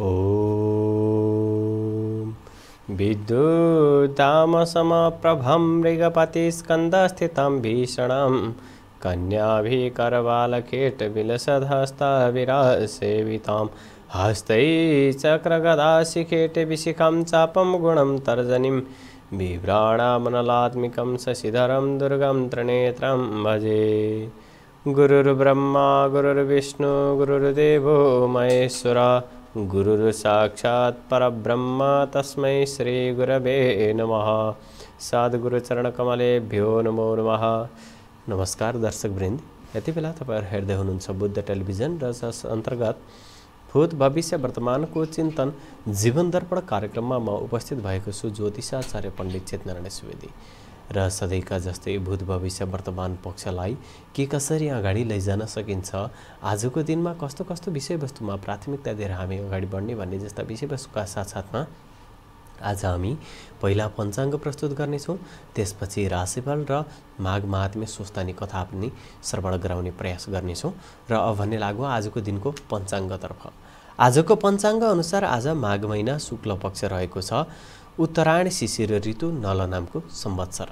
ॐ विद्युतामसमप्रभं मृगपतिस्कन्दस्थितं भीषणं कन्याभिकरबालखेटविलसदहस्ताभिरासेवितां हस्तै चक्रगदाशिखेटविशिखं चापं गुणं तर्जनीं बिभ्राणामनलात्मिकं शशिधरं दुर्गं त्रिनेत्रं भजे गुरुर्ब्रह्मा गुरुर्विष्णु गुरुर्देवो महेश्वर गुरु गुरुर्साक्षात् परब्रह्म तस्मै श्रीगुरवे कमले भ्यो नमो नम नमस्कार दर्शक वृंद ये बेला तब हे बुद्ध टेलीजन र भूत भविष्य वर्तमान को चिंतन जीवन दर्पण कार्यक्रम म उपस्थित भएको ज्योतिषाचार्य पंडित चेतनारायण सुवेदी र सधैँका जस्तै भूत भविष्य वर्तमान पक्षलाई के कसरी अगाडि लैजान सकिन्छ आजको दिनमा कस्तो कस्तो विषयवस्तुमा प्राथमिकता दिएर हामी अगाडि बढ्ने भन्ने जस्ता विषयवस्तुका साथसाथमा आज हामी पहिला पञ्चाङ्ग प्रस्तुत गर्नेछौँ त्यसपछि राशिफल र माघ महात्म्य सुस्तानी कथा पनि श्रवण गराउने प्रयास गर्नेछौँ र अब भन्ने लाग्यो आजको दिनको पञ्चाङ्गतर्फ आजको पञ्चाङ्ग अनुसार आज माघ महिना शुक्ल पक्ष रहेको छ उत्तरायण शिशिर ऋतु नल नामको संवत्सर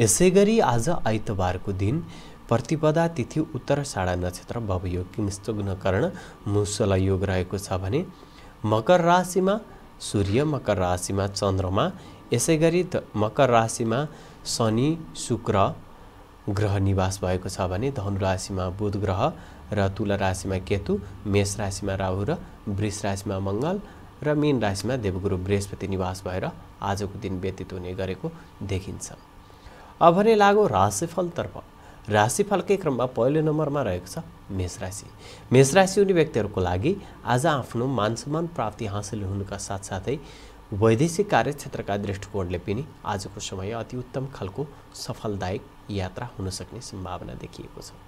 यसै गरी आज आइतबारको दिन प्रतिपदा तिथि उत्तर साढा नक्षत्र भवयोग किंस्तुग्नकर्ण मुसला योग रहेको छ भने मकर राशिमा सूर्य मकर राशिमा चन्द्रमा यसै गरी मकर राशिमा शनि शुक्र ग्रह निवास भएको छ भने धनु राशिमा बुध ग्रह र तुला राशिमा केतु मेष राशिमा राहु र वृष राशिमा मङ्गल र मेन राशिमा देवगुरु बृहस्पति निवास भएर आजको दिन व्यतीत हुने गरेको देखिन्छ अब भने लागो राशिफलतर्फ राशिफलकै क्रममा पहिलो नम्बरमा रहेको छ मेष राशि मेष राशि हुने व्यक्तिहरूको लागि आज आफ्नो मान सम्मान प्राप्ति हासिल हुनुका साथसाथै वैदेशिक कार्यक्षेत्रका दृष्टिकोणले पनि आजको समय अति उत्तम खालको सफलदायक यात्रा हुन सक्ने सम्भावना देखिएको छ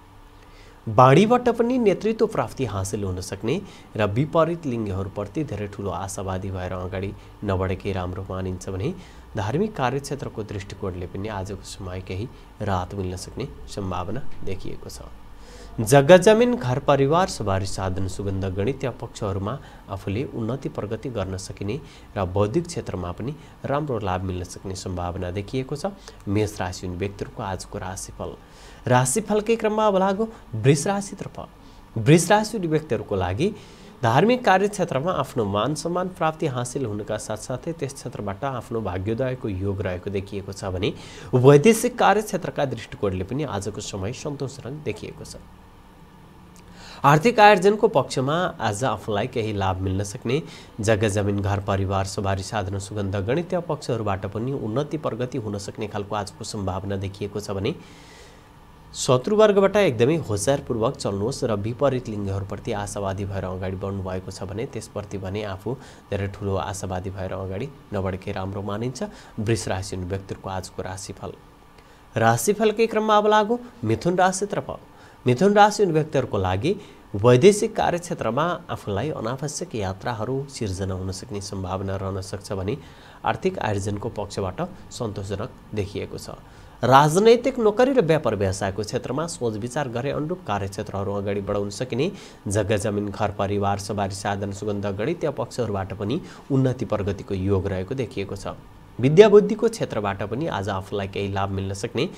बाणीबाट पनि नेतृत्व प्राप्ति हासिल हुन सक्ने र विपरीत लिङ्गहरूप्रति धेरै ठुलो आशावादी भएर अगाडि नबढेकै राम्रो मानिन्छ भने धार्मिक कार्यक्षेत्रको दृष्टिकोणले पनि आजको समय केही राहत मिल्न सक्ने सम्भावना देखिएको छ जग्गा जमिन घर परिवार सवारी साधन सुगन्ध गणित पक्षहरूमा आफूले उन्नति प्रगति गर्न सकिने र बौद्धिक क्षेत्रमा पनि राम्रो लाभ मिल्न सक्ने सम्भावना देखिएको छ मेष राशि हुने व्यक्तिहरूको आजको राशिफल राशिफलकै क्रममा लाग्यो वृष राशितर्फ वृष राशि व्यक्तिहरूको लागि धार्मिक कार्यक्षेत्रमा आफ्नो मान सम्मान प्राप्ति हासिल हुनुका साथसाथै त्यस क्षेत्रबाट आफ्नो भाग्योदयको योग रहेको देखिएको छ भने वैदेशिक कार्यक्षेत्रका दृष्टिकोणले पनि आजको समय सन्तोषजनक देखिएको छ आर्थिक आयोजनको पक्षमा आज आफूलाई केही लाभ मिल्न सक्ने जग्गा जमिन घर परिवार सवारी साधन सुगन्ध गणितीय पक्षहरूबाट पनि उन्नति प्रगति हुन सक्ने खालको आजको सम्भावना देखिएको छ भने शत्रुवर्गबाट एकदमै होसियारपूर्वक चल्नुहोस् र विपरीत लिङ्गहरूप्रति आशावादी भएर अगाडि बढ्नुभएको छ भने त्यसप्रति भने आफू धेरै ठुलो आशावादी भएर अगाडि नबढेकै राम्रो मानिन्छ वृष राशि हुने व्यक्तिहरूको आजको राशिफल राशिफलकै क्रममा अब लागु मिथुन राशितर्फ मिथुन राशि हुने व्यक्तिहरूको लागि वैदेशिक कार्यक्षेत्रमा आफूलाई अनावश्यक यात्राहरू सिर्जना हुन सक्ने सम्भावना रहन सक्छ भने आर्थिक आयोजनको पक्षबाट सन्तोषजनक देखिएको छ राजनैतिक नोकरी र व्यापार व्यवसायको क्षेत्रमा सोच विचार गरे अनुरूप कार्यक्षेत्रहरू अगाडि बढाउन सकिने जग्गा जमिन घर परिवार सवारी साधन सुगन्ध गणितीय पक्षहरूबाट पनि उन्नति प्रगतिको योग रहेको देखिएको छ विद्याबुद्धिको क्षेत्रबाट पनि आज आफूलाई केही लाभ मिल्न सक्ने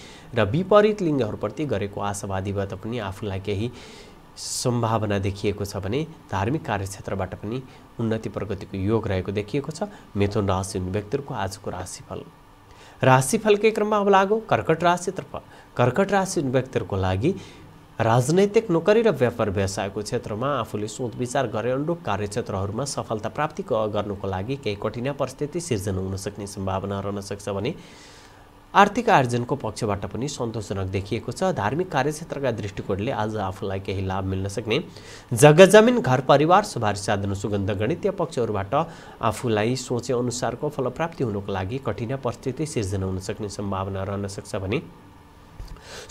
र विपरीत लिङ्गहरूप्रति गरेको आशावादीबाट पनि आफूलाई केही सम्भावना देखिएको छ भने धार्मिक कार्यक्षेत्रबाट पनि उन्नति प्रगतिको योग रहेको देखिएको छ मिथुन राशि व्यक्तिहरूको आजको राशिफल राशिफलकै क्रममा अब लागौँ कर्कट राशितर्फ कर्कट राशि व्यक्तिहरूको लागि राजनैतिक नोकरी र व्यापार व्यवसायको क्षेत्रमा आफूले सोच विचार गरे अनुरूप कार्यक्षेत्रहरूमा सफलता प्राप्ति गर्नुको लागि केही कठिन परिस्थिति सिर्जना हुन सक्ने सम्भावना रहन सक्छ भने आर्थिक आर्जनको पक्षबाट पनि सन्तोषजनक देखिएको छ धार्मिक कार्यक्षेत्रका दृष्टिकोणले आज आफूलाई केही लाभ मिल्न सक्ने जग्गा जमिन घर परिवार सुभारी साधन सुगन्ध गणितीय पक्षहरूबाट आफूलाई सोचे अनुसारको फलप्राप्ति हुनुको लागि कठिन परिस्थिति सिर्जना हुन सक्ने सम्भावना रहन सक्छ भने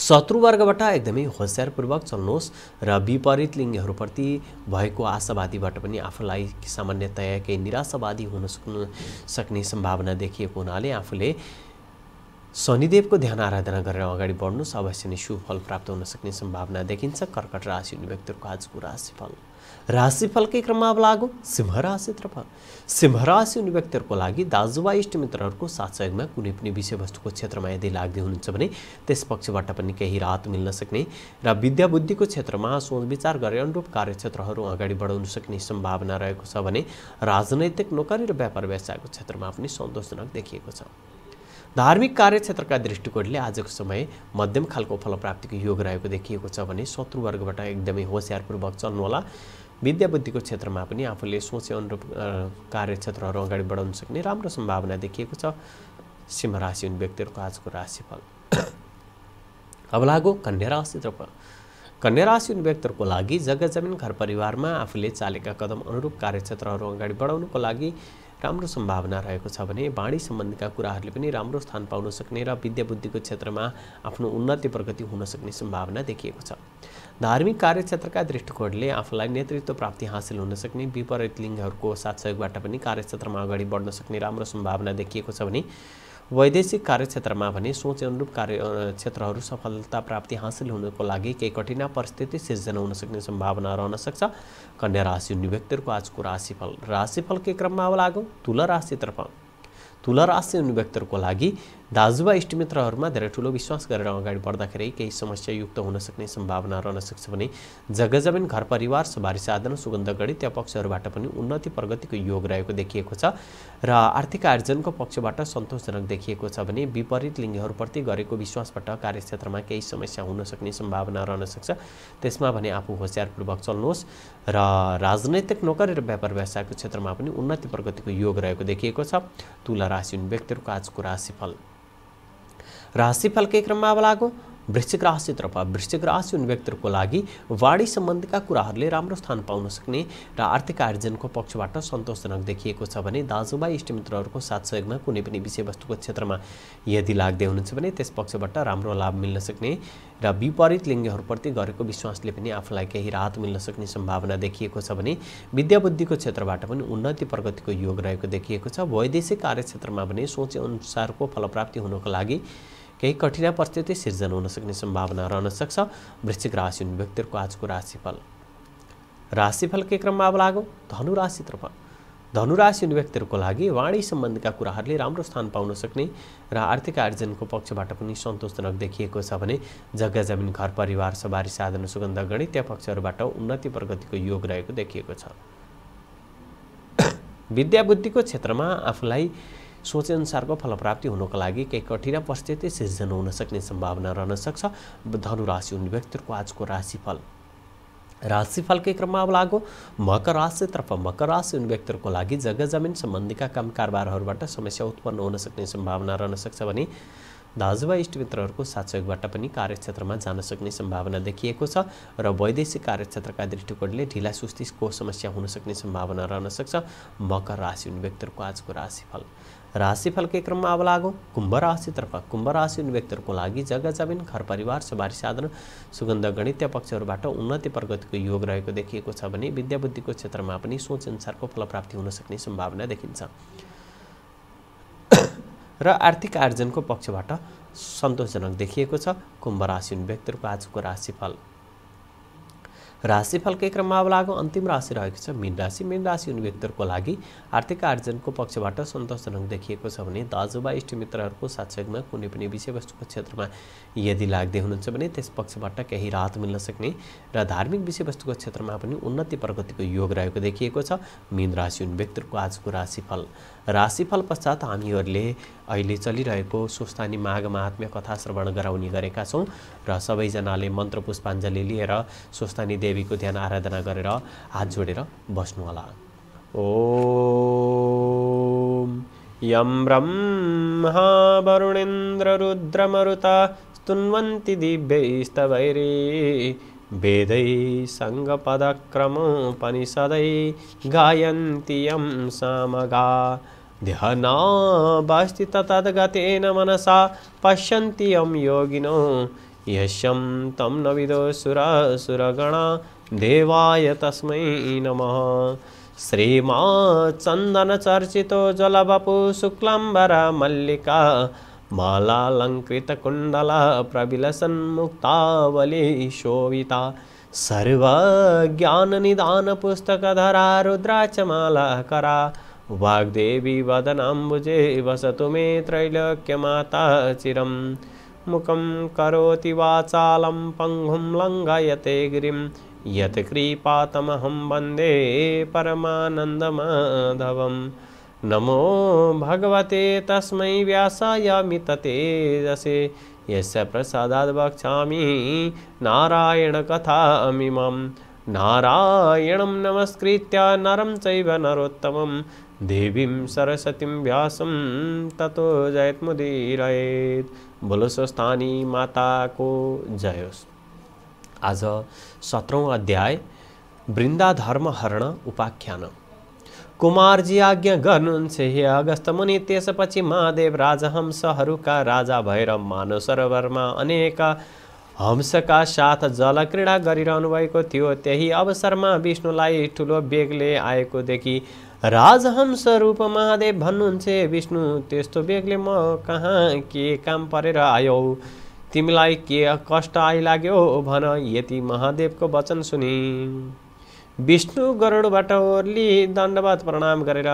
शत्रुवर्गबाट एकदमै होसियारपूर्वक चल्नुहोस् र विपरीत लिङ्गहरूप्रति भएको आशावादीबाट पनि आफूलाई सामान्यतया केही निराशावादी हुन सक्नु सक्ने सम्भावना देखिएको हुनाले आफूले शनिदेवको ध्यान आराधना गरेर अगाडि बढ्नुहोस् अवश्य नै शुभ प्राप्त हुन सक्ने सम्भावना देखिन्छ कर्कट राशि हुने व्यक्तिहरूको आजको राशिफल राशिफलकै क्रममा अब लागु सिंह राशित्रफल सिंह राशि हुने व्यक्तिहरूको लागि दाजुभाइ इष्टमित्रहरूको साथ सहयोगमा कुनै पनि विषयवस्तुको क्षेत्रमा यदि लाग्दै हुनुहुन्छ भने त्यस पक्षबाट पनि केही राहत मिल्न सक्ने र विद्या बुद्धिको क्षेत्रमा सोच विचार गरे अनुरूप कार्यक्षेत्रहरू अगाडि बढाउन सक्ने सम्भावना रहेको छ भने राजनैतिक नोकरी र व्यापार व्यवसायको क्षेत्रमा पनि सन्तोषजनक देखिएको छ धार्मिक कार्यक्षेत्रका दृष्टिकोणले आजको समय मध्यम खालको फलप्राप्तिको योग रहेको देखिएको छ भने शत्रुवर्गबाट एकदमै होसियारपूर्वक चल्नुहोला विद्या बुद्धिको क्षेत्रमा पनि आफूले सोचे अनुरूप कार्यक्षेत्रहरू अगाडि बढाउन सक्ने राम्रो सम्भावना देखिएको छ सिंह राशि हुने व्यक्तिहरूको आजको राशिफल अब लागो कन्या राशि कन्या राशि हुने व्यक्तिहरूको लागि जग्गा जमिन घर परिवारमा आफूले चालेका कदम अनुरूप कार्यक्षेत्रहरू अगाडि बढाउनुको लागि राम्रो सम्भावना रहेको छ भने बाणी सम्बन्धीका कुराहरूले पनि राम्रो स्थान पाउन सक्ने र विद्याबुद्धिको क्षेत्रमा आफ्नो उन्नति प्रगति हुन सक्ने सम्भावना देखिएको छ धार्मिक कार्यक्षेत्रका दृष्टिकोणले आफूलाई नेतृत्व प्राप्ति हासिल हुन सक्ने विपरीत लिङ्गहरूको साथ सहयोगबाट पनि कार्यक्षेत्रमा अगाडि बढ्न सक्ने राम्रो सम्भावना देखिएको छ भने वैदेशिक कार्यक्षेत्रमा भने अनुरूप कार्य क्षेत्रहरू सफलता प्राप्ति हासिल हुनको लागि केही कठिना परिस्थिति सिर्जना हुन सक्ने सम्भावना रहन सक्छ कन्या राशि हुने व्यक्तिहरूको आजको राशिफल राशिफल के क्रममा अब लागौँ तुला राशितर्फ तुला राशि हुने व्यक्तिहरूको लागि दाजुभा इष्टमित्रहरूमा धेरै ठुलो विश्वास गरेर अगाडि बढ्दाखेरि केही समस्यायुक्त हुन सक्ने सम्भावना रहन सक्छ भने जग्गा जमिन घर परिवार सवारी साधन सुगन्ध गणित पक्षहरूबाट पनि उन्नति प्रगतिको योग रहेको देखिएको छ र आर्थिक आर्जनको पक्षबाट सन्तोषजनक देखिएको छ भने विपरीत लिङ्गहरूप्रति गरेको विश्वासबाट कार्यक्षेत्रमा केही समस्या हुन सक्ने सम्भावना रहन सक्छ त्यसमा भने आफू होसियारपूर्वक चल्नुहोस् र राजनैतिक नोकरी र व्यापार व्यवसायको क्षेत्रमा पनि उन्नति प्रगतिको योग रहेको देखिएको छ तुला राशि हुने व्यक्तिहरूको आजको राशिफल राशिफल राशिफलकै क्रममा अब लागौँ वृश्चिक राशितर्फ वृश्चिक राशि हुने व्यक्तिहरूको लागि वाणी सम्बन्धका कुराहरूले राम्रो स्थान पाउन सक्ने र आर्थिक आर्जनको पक्षबाट सन्तोषजनक देखिएको छ भने दाजुभाइ इष्टमित्रहरूको साथ सहयोगमा कुनै पनि विषयवस्तुको क्षेत्रमा यदि लाग्दै हुनुहुन्छ भने त्यस पक्षबाट राम्रो लाभ मिल्न सक्ने र विपरीत लिङ्गहरूप्रति गरेको विश्वासले पनि आफूलाई केही राहत मिल्न सक्ने सम्भावना देखिएको छ भने विद्याबुद्धिको क्षेत्रबाट पनि उन्नति प्रगतिको योग रहेको देखिएको छ वैदेशिक कार्यक्षेत्रमा भने सोचेअनुसारको फलप्राप्ति हुनको लागि केही कठिना परिस्थिति सिर्जना हुन सक्ने सम्भावना रहन सक्छ वृश्चिक राशि हुने व्यक्तिहरूको आजको राशिफल राशिफल के क्रममा अब लागौँ धनु राशितर्फ धनु राशि हुने व्यक्तिहरूको लागि वाणी सम्बन्धीका कुराहरूले राम्रो स्थान पाउन सक्ने र आर्थिक आर्जनको पक्षबाट पनि सन्तोषजनक देखिएको छ भने जग्गा जमिन घर परिवार सवारी साधन सुगन्ध गणितीय पक्षहरूबाट उन्नति प्रगतिको योग रहेको देखिएको छ विद्याबुद्धिको क्षेत्रमा आफूलाई सोचेअनुसारको फलप्राप्ति हुनको लागि केही कठिन परिस्थिति सिर्जना हुन सक्ने सम्भावना रहन सक्छ धनुराशि हुने व्यक्तिहरूको आजको राशिफल राशिफलकै क्रममा अब लागो मकर राशितर्फ मकर राशि हुने व्यक्तिहरूको लागि जग्गा जमिन सम्बन्धीका काम कारोबारहरूबाट समस्या उत्पन्न हुन सक्ने सम्भावना रहन सक्छ भने दाजुभाइ इष्टमित्रहरूको साथ सहयोगबाट पनि कार्यक्षेत्रमा जान सक्ने सम्भावना देखिएको छ र वैदेशिक कार्यक्षेत्रका दृष्टिकोणले ढिला सुस्तिको समस्या हुन सक्ने सम्भावना रहन सक्छ मकर राशि हुने व्यक्तिहरूको आजको राशिफल राशिफल के क्रममा अब लागौँ कुम्भ राशितर्फ कुम्भ राशि हुने व्यक्तिहरूको लागि जग्गा जमिन घर परिवार सवारी साधन सुगन्ध गणित पक्षहरूबाट उन्नति प्रगतिको योग रहेको देखिएको छ भने विद्याबुद्धिको क्षेत्रमा पनि सोच फल फलप्राप्ति हुन सक्ने सम्भावना देखिन्छ र आर्थिक आर्जनको पक्षबाट सन्तोषजनक देखिएको छ कुम्भ राशि हुने व्यक्तिहरूको आजको राशिफल राशिफलकै क्रममा अब लागौँ अन्तिम राशि रहेको छ मिन राशि मीन राशि हुने व्यक्तिहरूको लागि आर्थिक आर्जनको पक्षबाट सन्तोषजनक देखिएको छ भने वा इष्टमित्रहरूको साक्षमा कुनै पनि विषयवस्तुको क्षेत्रमा यदि लाग्दै हुनुहुन्छ भने त्यस पक्षबाट केही राहत मिल्न सक्ने र धार्मिक विषयवस्तुको क्षेत्रमा पनि उन्नति प्रगतिको योग रहेको देखिएको छ मीन राशि हुने व्यक्तिहरूको आजको राशिफल राशिफल पश्चात हामीहरूले अहिले चलिरहेको सुस्तानी माघ महात्म्य कथा श्रवण गराउने गरेका छौँ र सबैजनाले मन्त्र पुष्पाञ्जली लिएर सुस्तानी देवीको ध्यान आराधना गरेर हात जोडेर बस्नुहोला ॐ यं ब्रह्मा वरुणेन्द्ररुद्रमरुता स्तुन्वन्ति दिव्यैस्तवैरी वेदै सङ्गपदक्रमोपनिषदै गायन्ति यं सामगा ध्यानावस्थित तद्गतेन मनसा पश्यन्ति यं योगिनो यशं तं न विदो सुरासुरगणा देवाय तस्मै नमः श्रीमा चन्दनचर्चितो जलवपु शुक्लाम्बरमल्लिका प्रबिल प्रविलसन्मुक्तावली शोभिता सर्वज्ञाननिदानपुस्तकधरा रुद्राचमालाकरा वाग्देवी वदनाम्बुजे वसतु मे त्रैलोक्यमाता चिरम् मुखं करोति वाचालं पङ्गुं लङ्घयते गिरिं यत्कृपातमहं वन्दे परमानन्दमाधवम् नमो भगवते तस्म व्यासायामि ततेजसे यस्य प्रसादाद् वक्ष्यामि नारायणकथामिमं नारायणं नमस्कृत्य नरं चैव देवीं सरस्वतीं व्यासं ततो जयतमुदिरहेत भोलोस्वस्थानी माताको जयोस् आज सत्रौँ अध्याय वृन्दाधर्म हरण उपाख्यान कुमारजी आज्ञा गर्नुहुन्छ हे अगस्त मुनि त्यसपछि महादेव हंसहरूका राजा भएर मानव सरोवरमा अनेक हंसका साथ क्रीडा गरिरहनु भएको थियो त्यही अवसरमा विष्णुलाई ठुलो बेगले आएकोदेखि राजहंस रूप महादेव भन्नुहुन्छ विष्णु त्यस्तो बेगले म कहाँ के काम परेर आयौ तिमीलाई के कष्ट आइलाग्यो भन यति महादेवको वचन सुनि विष्णु गरुडबाट ओर्ली दण्डवत प्रणाम गरेर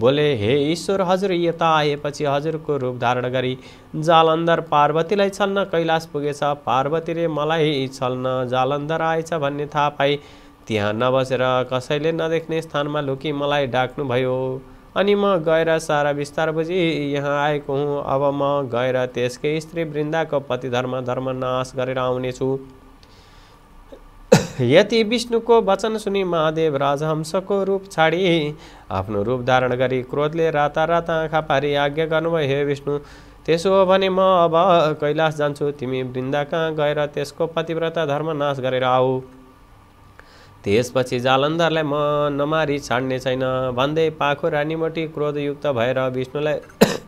बोले हे ईश्वर हजुर यता आएपछि हजुरको रूप धारण गरी जालन्धर पार्वतीलाई छल्न कैलाश पुगेछ पार्वतीले मलाई छल्न जालन्धर आएछ भन्ने थाहा पाएँ त्यहाँ नबसेर कसैले नदेख्ने स्थानमा लुकी मलाई डाक्नुभयो अनि म गएर सारा विस्तार बुझी यहाँ आएको हुँ अब म गएर त्यसकै स्त्री वृन्दाको पति धर्म नाश गरेर आउनेछु यति विष्णुको वचन सुनि महादेव राजहंसको रूप छाडी आफ्नो रूप धारण गरी क्रोधले राता आँखा पारी आज्ञा गर्नुभयो हे विष्णु त्यसो हो भने म अब कैलाश जान्छु तिमी वृन्दा कहाँ गएर त्यसको पतिव्रता धर्म नाश गरेर आऊ त्यसपछि जालन्धरलाई म नमारी छाड्ने छैन भन्दै पाखो रानीमोटी क्रोधयुक्त भएर विष्णुलाई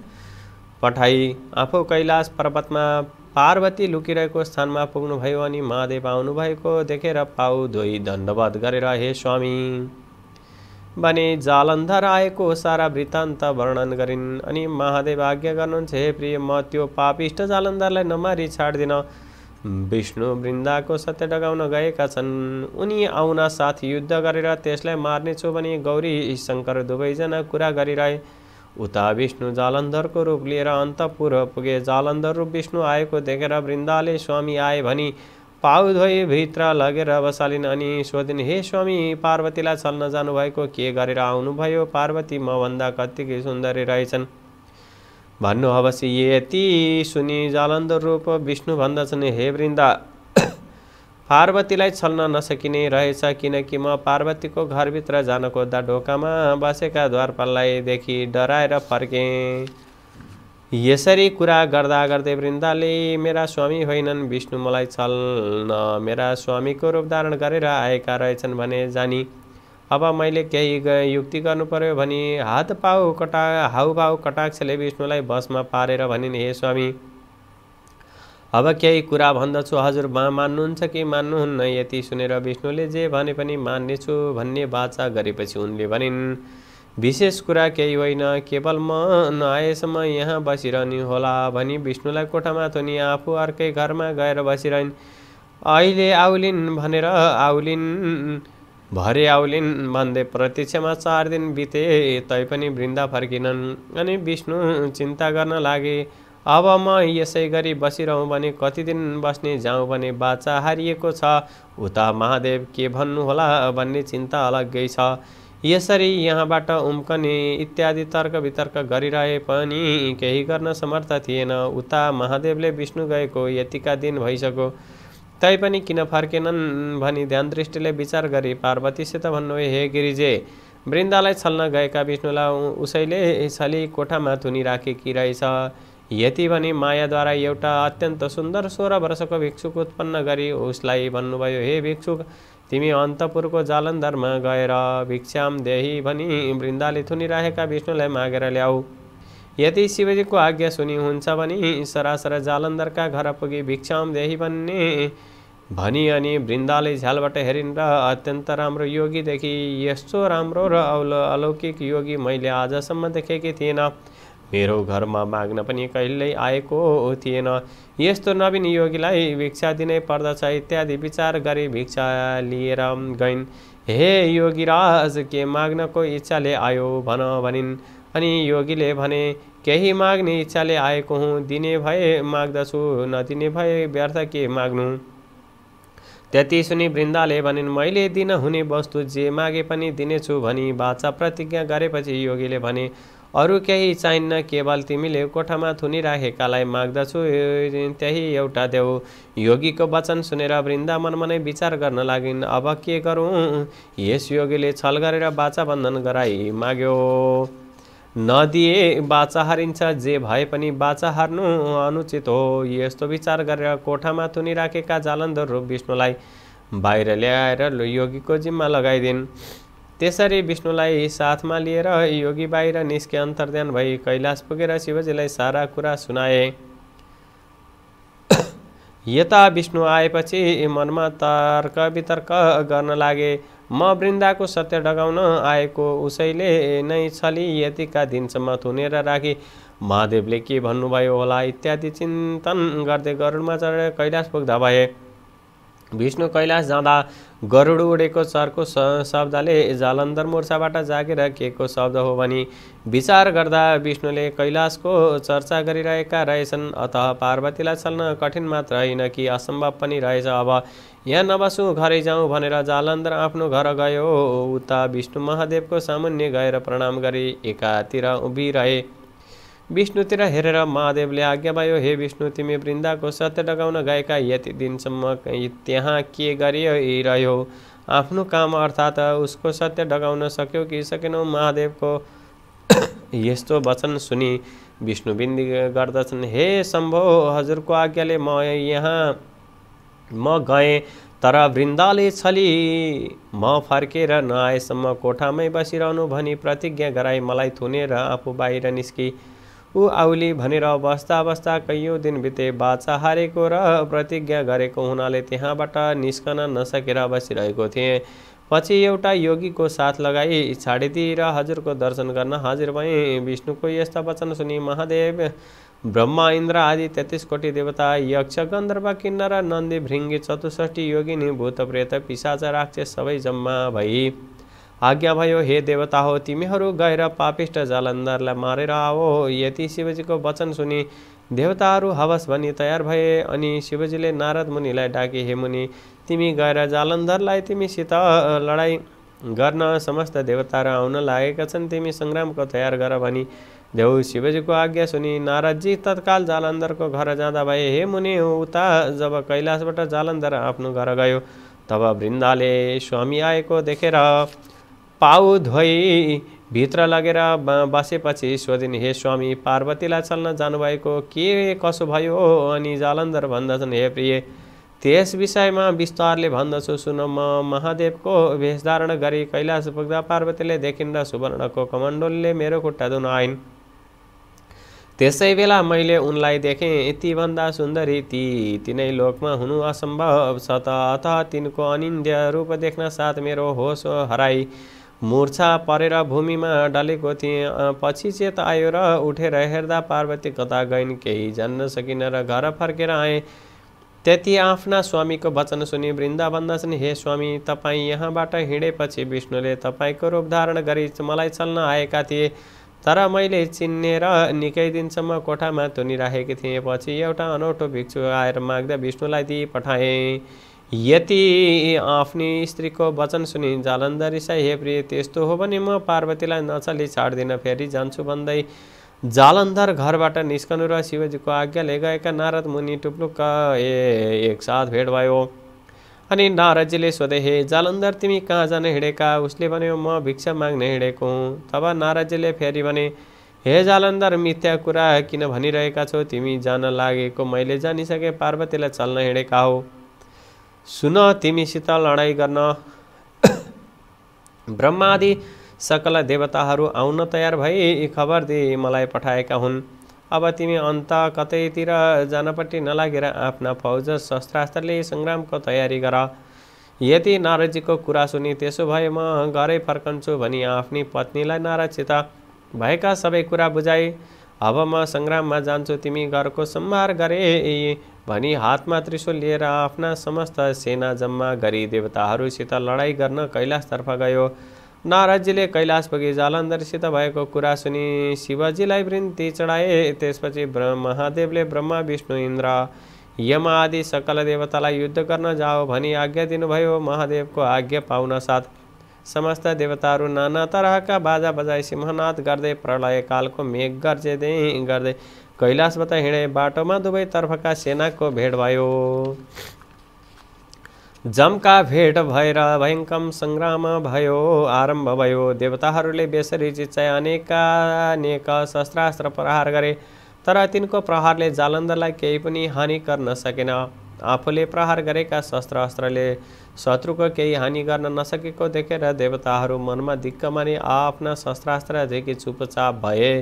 पठाई आफू कैलाश पर्वतमा पार्वती लुकिरहेको स्थानमा पुग्नुभयो अनि महादेव आउनुभएको देखेर पाउ धोई धन्यवाद गरेर हे स्वामी भने जालन्धर आएको सारा वृत्तान्त वर्णन गरिन् अनि महादेव आज्ञा गर्नुहुन्छ हे प्रिय म त्यो पापिष्ट जालन्धरलाई नमारी छाड्दिनँ विष्णु वृन्दाको सत्य डगाउन गएका छन् उनी आउन साथ युद्ध गरेर त्यसलाई मार्नेछु भने गौरी शङ्कर दुवैजना कुरा गरिरहे उता विष्णु जालन्धरको रूप लिएर अन्तपुर पुगे जालन्धर रूप विष्णु आएको देखेर वृन्दाले स्वामी आए भनी पाउ धोई भित्र लगेर बसालिन् अनि सोधिन् हे स्वामी पार्वतीलाई चल्न जानुभएको के गरेर आउनुभयो पार्वती मभन्दा कत्तिकै सुन्दरी रहेछन् भन्नु अवश्य यति सुनि जालन्धर रूप विष्णु भन्दछन् हे वृन्दा पार्वतीलाई छल्न नसकिने रहेछ किनकि म पार्वतीको घरभित्र जानको खोज्दा ढोकामा बसेका देखि डराएर फर्केँ यसरी कुरा गर्दा गर्दै वृन्दाले मेरा स्वामी होइनन् विष्णु मलाई छल्न मेरा स्वामीको रूप धारण गरेर आएका रहेछन् भने जानी अब मैले केही युक्ति गर्नु पर्यो भने हात पाउ कटा हाउभाउ कटाक्षले विष्णुलाई बसमा पारेर भनिन् हे स्वामी अब केही कुरा भन्दछु हजुर मा मान्नुहुन्छ कि मान्नुहुन्न यति सुनेर विष्णुले जे भने पनि मान्नेछु भन्ने बाचा गरेपछि उनले भनिन् विशेष कुरा केही होइन केवल म नआएसम्म यहाँ बसिरहने होला भनी विष्णुलाई कोठामा थुनि आफू अर्कै घरमा गएर बसिरहन् अहिले आउलिन् भनेर आउलिन् भरे आउलिन् भन्दै प्रतीक्षामा चार दिन बिते तैपनि वृन्दा फर्किनन् अनि विष्णु चिन्ता गर्न लागे अब म यसै गरी बसिरहँ भने कति दिन बस्ने जाउँ भने बाचा हारिएको छ उता महादेव के होला भन्ने चिन्ता अलग्गै छ यसरी यहाँबाट उम्कने इत्यादि तर्क वितर्क गरिरहे पनि केही गर्न समर्थ थिएन उता महादेवले विष्णु गएको यतिका दिन भइसक्यो पनि किन फर्केनन् भनी ध्यान दृष्टिले विचार गरी पार्वतीसित भन्नु हे गिरिजे वृन्दालाई छल्न गएका विष्णुलाई उसैले छली कोठामा थुनिराखेकी रहेछ यति भने मायाद्वारा एउटा अत्यन्त सुन्दर सोह्र वर्षको भिक्षुक उत्पन्न गरी उसलाई भन्नुभयो हे भिक्षुक तिमी अन्तपुरको जालन्धरमा गएर भिक्षाम देही भनी वृन्दाले थुनिराखेका विष्णुलाई मागेर ल्याऊ यदि शिवजीको आज्ञा सुनि हुन्छ भने सरासर जालन्धरका घर पुगी भिक्षाम देही भन्ने भनी अनि वृन्दाले झ्यालबाट हेरिन् र अत्यन्त राम्रो योगीदेखि यस्तो राम्रो र अल अलौकिक योगी मैले आजसम्म देखेकी थिएन मेरो घरमा माग्न पनि कहिल्यै आएको थिएन यस्तो नवीन योगीलाई भिक्षा दिनै पर्दछ इत्यादि विचार गरी भिक्षा लिएर गइन् हे योगीराज के माग्नको इच्छाले आयो भन भनिन् अनि योगीले भने केही माग्ने इच्छाले आएको हुँ दिने भए माग्दछु नदिने भए व्यर्थ के माग्नु त्यति सुनि वृन्दाले भनिन् मैले दिन हुने वस्तु जे मागे पनि दिनेछु भनी बाचा प्रतिज्ञा गरेपछि योगीले भने अरू केही चाहिन्न केवल तिमीले कोठामा थुनिराखेकालाई माग्दछु त्यही एउटा देऊ योगीको वचन सुनेर मनमा नै विचार गर्न लागिन् अब के गरौँ यस योगीले छल गरेर बाचा बन्धन गराई माग्यो नदिए बाचा हारिन्छ जे भए पनि बाचा हार्नु अनुचित हो यस्तो विचार गरेर कोठामा थुनिराखेका जालन्धर रूप विष्णुलाई बाहिर ल्याएर योगीको जिम्मा लगाइदिन् त्यसरी विष्णुलाई साथमा लिएर योगी बाहिर निस्के अन्तर्ध्यान भई कैलाश पुगेर शिवजीलाई सारा कुरा सुनाए यता विष्णु आएपछि मनमा तर्क वितर्क गर्न लागे म वृन्दाको सत्य डगाउन आएको उसैले नै छली यतिका दिनसम्म थुनेर राखी महादेवले के भन्नुभयो होला इत्यादि चिन्तन गर्दै गरुडमा चढेर कैलाश पुग्दा भए विष्णु कैलाश जाँदा गरुड उडेको चरको शब्दले जालन्धर मोर्चाबाट जागेर के को शब्द हो भनी विचार गर्दा विष्णुले कैलाशको चर्चा गरिरहेका रहेछन् अत पार्वतीलाई चल्न कठिन मात्र होइन कि असम्भव पनि रहेछ अब यहाँ नबसु घरै जाउँ भनेर जालन्धर आफ्नो घर गयो उता विष्णु महादेवको सामान्य गएर प्रणाम गरी एकातिर उभिरहे विष्णुतिर हेरेर महादेवले आज्ञा भयो हे विष्णु तिमी वृन्दाको सत्य डगाउन गएका यति दिनसम्म त्यहाँ के गरिरह्यो आफ्नो काम अर्थात् उसको सत्य डगाउन सक्यौ कि सकेनौ महादेवको यस्तो वचन सुनि विष्णु बिन्दी गर्दछन् हे शम्भो हजुरको आज्ञाले म यहाँ म गएँ तर वृन्दाले छली म फर्केर नआएसम्म कोठामै बसिरहनु भनी प्रतिज्ञा गराई मलाई थुनेर आफू बाहिर निस्की ऊ आउली भनेर बस्दा बस्दा कैयौँ दिन बिते बाचा हारेको र प्रतिज्ञा गरेको हुनाले त्यहाँबाट निस्कन नसकेर बसिरहेको थिएँ पछि एउटा योगीको साथ लगाई छाडिदिएर हजुरको दर्शन गर्न हाजिर भएँ विष्णुको यस्ता वचन सुनि महादेव ब्रह्मा इन्द्र आदि तेत्तिस कोटि देवता यक्ष गन्धर्व किन्नर नन्दी भृङ्गी चतुष्टी योगिनी भूत प्रेत पिसाच राक्षस सबै जम्मा भई आज्ञा भयो हे देवता हो तिमीहरू गएर पापिष्ट जलन्धरलाई मारेर आओ यति शिवजीको वचन सुनि देवताहरू हवस भनी तयार भए अनि शिवजीले नारद मुनिलाई डाके हे मुनि तिमी गएर जालन्धरलाई तिमीसित लडाइँ गर्न समस्त देवताहरू आउन लागेका छन् तिमी सङ्ग्रामको तयार गर भनी देव शिवजीको आज्ञा सुनि नारदजी तत्काल जालन्धरको घर जाँदा भए हे मुनि उता जब कैलाशबाट जालन्धर आफ्नो घर गयो तब वृन्दाले स्वामी आएको देखेर पाउ धोई भित्र लगेर बसेपछि सोधिन् हे स्वामी पार्वतीलाई चल्न जानुभएको के कसो भयो अनि जालन्धर भन्दछन् हे प्रिय त्यस विषयमा विस्तारले भन्दछु सुन म महादेवको वेशधारण गरी कैलाश पुग्दा पार्वतीले देखिन् र सुवर्णको कमण्डोलले मेरो खुट्टा धुन आइन् त्यसै बेला मैले उनलाई देखेँ यतिभन्दा सुन्दरी ती तिनै लोकमा हुनु असम्भव छ त अत तिनको अनिन्द्य रूप देख्न साथ मेरो होस हराई मुर्छा परेर भूमिमा डलेको थिएँ पछि चेत आयो र उठेर हेर्दा पार्वती कता गइन् केही जान्न सकिन र घर फर्केर आएँ त्यति आफ्ना स्वामीको वचन सुनि वृन्दा भन्दछन् हे स्वामी तपाईँ यहाँबाट हिँडेपछि विष्णुले तपाईँको रूप धारण गरी मलाई चल्न आएका थिए तर मैले चिन्नेर निकै दिनसम्म कोठामा तुनिराखेकी थिएँ पछि एउटा अनौठो भिक्षु आएर माग्दा विष्णुलाई दिइ पठाएँ यति आफ्नी स्त्रीको वचन सुनि जालन्धरी साई हे प्रिय त्यस्तो हो भने म पार्वतीलाई नचली छाड्दिनँ फेरि जान्छु भन्दै जालन्धर घरबाट निस्कनु र शिवजीको आज्ञाले गएका नारद मुनि टुप्लुक्क ए एकसाथ भेट भयो अनि नाराजीले सोधे हे जालन्धर तिमी कहाँ जान हिँडेका उसले भन्यो म भिक्षा माग्न हिँडेको हुँ तब नाराजीले फेरि भने हे जालन्धर मिथ्या कुरा किन भनिरहेका छौ तिमी जान लागेको मैले जानिसके पार्वतीलाई चल्न हिँडेका हो सुन तिमीसित लडाइँ गर्न ब्रह्मादि सकल देवताहरू आउन तयार भई खबर दिए मलाई पठाएका हुन् अब तिमी अन्त कतैतिर जानपट्टि नलागेर आफ्ना फौज शस्त्रास्त्रले सङ्ग्रामको तयारी गर यति नारजीको कुरा सुनि त्यसो भए म घरै फर्कन्छु भनी आफ्नी पत्नीलाई नारासित भएका सबै कुरा बुझाए अब म सङ्ग्राममा जान्छु तिमी घरको सम्हार गरे भनी हातमा त्रिशुल लिएर आफ्ना समस्त सेना जम्मा गरी देवताहरूसित लडाइँ गर्न कैलाशतर्फ गयो नाराजीले कैलाश पुगी जालन्धरसित भएको कुरा सुनि शिवजीलाई वृन्ती चढाए त्यसपछि महादेवले ब्रह्मा विष्णु इन्द्र यम आदि सकल देवतालाई युद्ध गर्न जाओ भनी आज्ञा दिनुभयो महादेवको आज्ञा पाउन साथ समस्त देवताहरू नाना तरहका बाजा बजाई सिंहनाथ गर्दै प्रलयकालको मेघ गर्जेदै गर्दै कैलाशबाट हिँडे बाटोमा दुवैतर्फका सेनाको भेट भयो जमका भेट भएर भयङ्कम सङ्ग्राम भयो आरम्भ भयो देवताहरूले बेसरी अनेका अनेक शस्त्रास्त्र प्रहार गरे तर तिनको प्रहारले जालन्धरलाई केही पनि हानि गर्न सकेन आफूले प्रहार गरेका शस्त्र अस्त्रले शत्रुको केही हानि गर्न नसकेको देखेर देवताहरू मनमा दिक्क माने आफ्ना शस्त्रास्त्रदेखि चुपचाप भए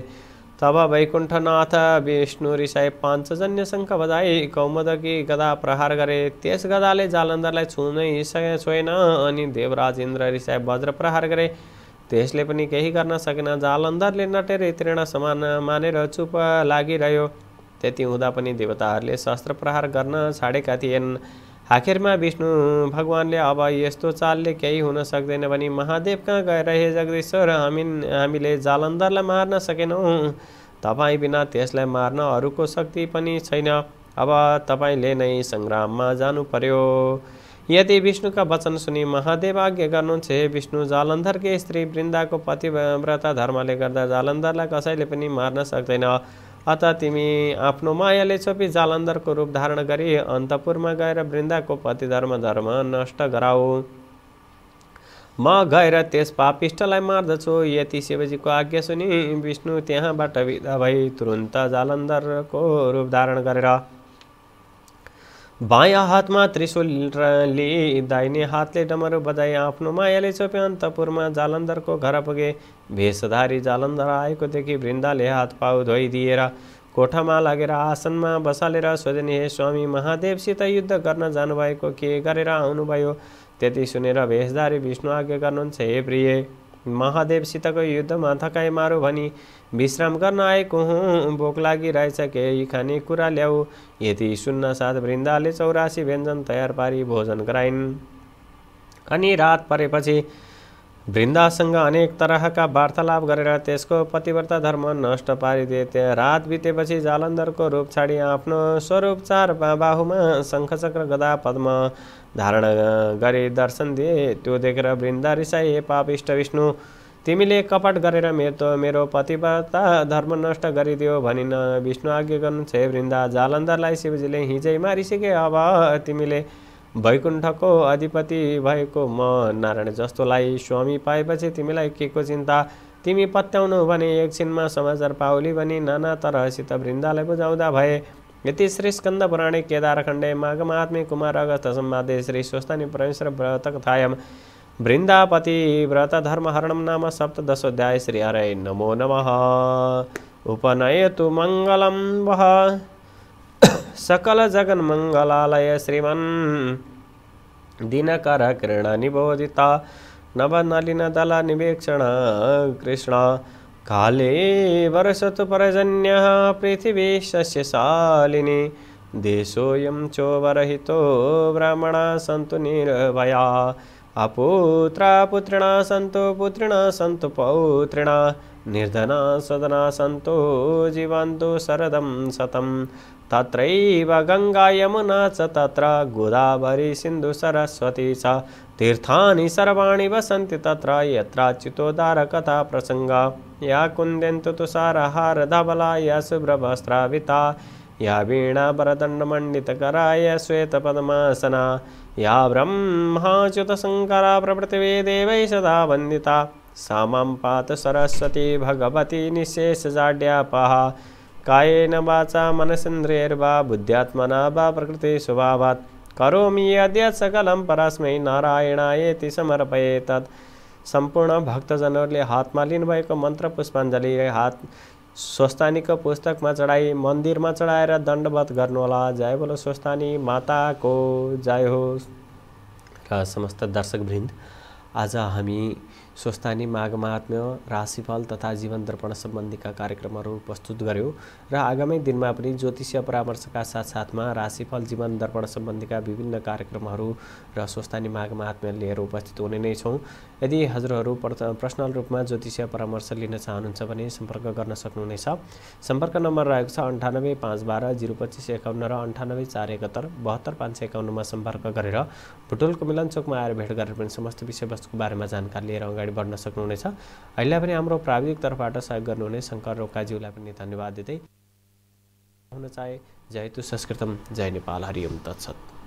तब वैकुण्ठनाथ विष्णुरिसय पाँचजन्य शङ्ख बजाए कौमदकी गदा प्रहार गरे त्यस गदाले जालन्धरलाई छुनै सके छोएन अनि देवराज इन्द्र रिसाय वज्र प्रहार गरे त्यसले पनि केही गर्न सकेन जालन्धरले नटेर त्रिण समान मानेर चुप लागिरह्यो त्यति हुँदा पनि देवताहरूले शस्त्र प्रहार गर्न छाडेका थिएन आखिरमा विष्णु भगवान्ले अब यस्तो चालले केही हुन सक्दैन भने महादेव कहाँ गएर हे जगदेश्वर हामी हामीले जालन्धरलाई मार्न सकेनौँ तपाईँ बिना त्यसलाई मार्न अरूको शक्ति पनि छैन अब तपाईँले नै सङ्ग्राममा जानु पर्यो यदि विष्णुका वचन सुनि महादेव आज्ञा गर्नुहुन्छ हे विष्णु जालन्धरकै स्त्री वृन्दाको पतिव्रता धर्मले गर्दा जालन्धरलाई कसैले पनि मार्न सक्दैन अत तिमी आफ्नो मायाले छोपी जालन्धरको रूप धारण गरी अन्तपुरमा गएर वृन्दाको पति धर्म नष्ट गराऊ म गएर त्यस पापिष्टलाई मार्दछु यति शिवजीको आज्ञा सुनि विष्णु त्यहाँबाट विदा भई तुरुन्त जालन्धरको रूप धारण गरेर बायाँ हातमा त्रिशुलले दाहिने हातले डमरू बजाए आफ्नो मायाले चोपे अन्तपुरमा जालन्धरको घर पुगे भेषधारी जालन्धर आएकोदेखि वृन्दाले हात पाउ धोइदिएर कोठामा लागेर आसनमा बसालेर सोधने हे स्वामी महादेवसित युद्ध गर्न जानुभएको के गरेर आउनुभयो त्यति सुनेर भेषधारी विष्णु आज्ञा गर्नुहुन्छ हे प्रिय महादेवसितको युद्धमा थकाइ मारो भनी विश्राम गर्न आएको हुँ भोक लागिरहेछ केही खाने कुरा ल्याऊ यति सुन्न साथ वृन्दाले चौरासी व्यञ्जन तयार पारी भोजन गराइन् अनि रात परेपछि वृन्दासँग अनेक तरहका वार्तालाप गरेर त्यसको पतिव्रता धर्म नष्ट पारिदिए त्यहाँ रात बितेपछि जालन्धरको रूप छाडी आफ्नो स्वरूप चार बाहुमा शङ्खचक्र गदा पद्म धारण गरी दर्शन दिए त्यो देखेर वृन्दा रिसाई हे इष्ट विष्णु तिमीले कपट गरेर मेरो मेरो पतिव्रता धर्म नष्ट गरिदियो भनिन विष्णु आज्ञा गर्नु छ वृन्दा जालन्धरलाई शिवजीले हिजै मारिसके अब तिमीले वैकुण्ठको अधिपति भएको म नारायण जस्तोलाई स्वामी पाएपछि तिमीलाई के को चिन्ता तिमी पत्याउनु भने एकछिनमा समाचार पाउली भने नाना तरहसित वृन्दालाई बुझाउँदा भए यति श्री स्कन्द पुराणे केदारखण्डे माघमात्मे कुमार अगस्त सम्वादे श्री स्वस्थानी परमेश्वर थायम वृन्दापति व्रत धर्म हरण नाम सप्तदशोध्याय श्री हरे नमो नमः उपनयतु मङ्गलं वः जगन्मङ्गलालय श्रीमन् दिनकरकिरणानिबोधिता निवेक्षण कृष्ण काले वरसतु परजन्यः पृथिवी सस्यशालिनी देशों चोवरहितो ब्राह्मणाः सन्त निर्भया अपुत्रा पुत्रिण सन्तु पुत्रिण सन्तु पौत्रिण निर्धना सदना सन्त जीवन्तु शरद शतम् तत्रैव गंगा यमुना च तत्र गोदावरी सिन्धुसरस्वती च तीर्थानि सर्वाणि वसन्ति तत्र यत्राच्युतोदारकथा प्रसङ्गा या कुन्देन्तु तुषारहारधबला या शुभ्रभस्त्राविता या वीणाभरदण्डमण्डितकराय श्वेतपद्मासना या ब्रह्माच्युतशङ्करा प्रभृतिवे देवै सदा वन्दिता सा मां पातु सरस्वती भगवती निःशेषजाड्यापहा कायेन वाचा मनसेन्द्रियर्वा बुद्ध्यात्मना वा प्रकृति स्वभावात् करोमि अद्य सकलं परस्मै नारायणायेति समर्पये तत् सम्पूर्ण भक्तजनहरूले हातमा लिनुभएको मन्त्र पुष्पाञ्जली हात स्वस्थानीको पुस्तकमा चढाई मन्दिरमा चढाएर दण्डवत गर्नुहोला जय बोलो स्वस्थानी माताको जय हो र समस्त दर्शकवृन्द आज हामी स्वस्थानी महात्म्य राशिफल तथा जीवन दर्पण सम्बन्धीका कार्यक्रमहरू प्रस्तुत गऱ्यौँ र आगामी दिनमा पनि ज्योतिषीय परामर्शका साथसाथमा राशिफल जीवन दर्पण सम्बन्धीका विभिन्न कार्यक्रमहरू र स्वस्थानी महात्म्य लिएर उपस्थित हुने नै छौँ यदि हजुरहरू पर्सनल रूपमा ज्योतिषीय परामर्श लिन चाहनुहुन्छ भने सम्पर्क गर्न सक्नुहुनेछ सम्पर्क नम्बर रहेको छ अन्ठानब्बे पाँच बाह्र जिरो पच्चिस एकाउन्न र अन्ठानब्बे चार एकात्तर बहत्तर पाँच सय एकाउन्नमा सम्पर्क गरेर भुटोलको मिलन चोकमा आएर भेट गरेर पनि समस्त विषयवस्तुको बारेमा जानकारी लिएर अगाडि बढ्न सक्नुहुनेछ अहिले पनि हाम्रो प्राविधिक तर्फबाट सहयोग गर्नुहुने शङ्कर रोकाज्यूलाई पनि धन्यवाद दिँदै हुन चाहे जय तु संस्कृतम जय नेपाल हरिओम तत्सत्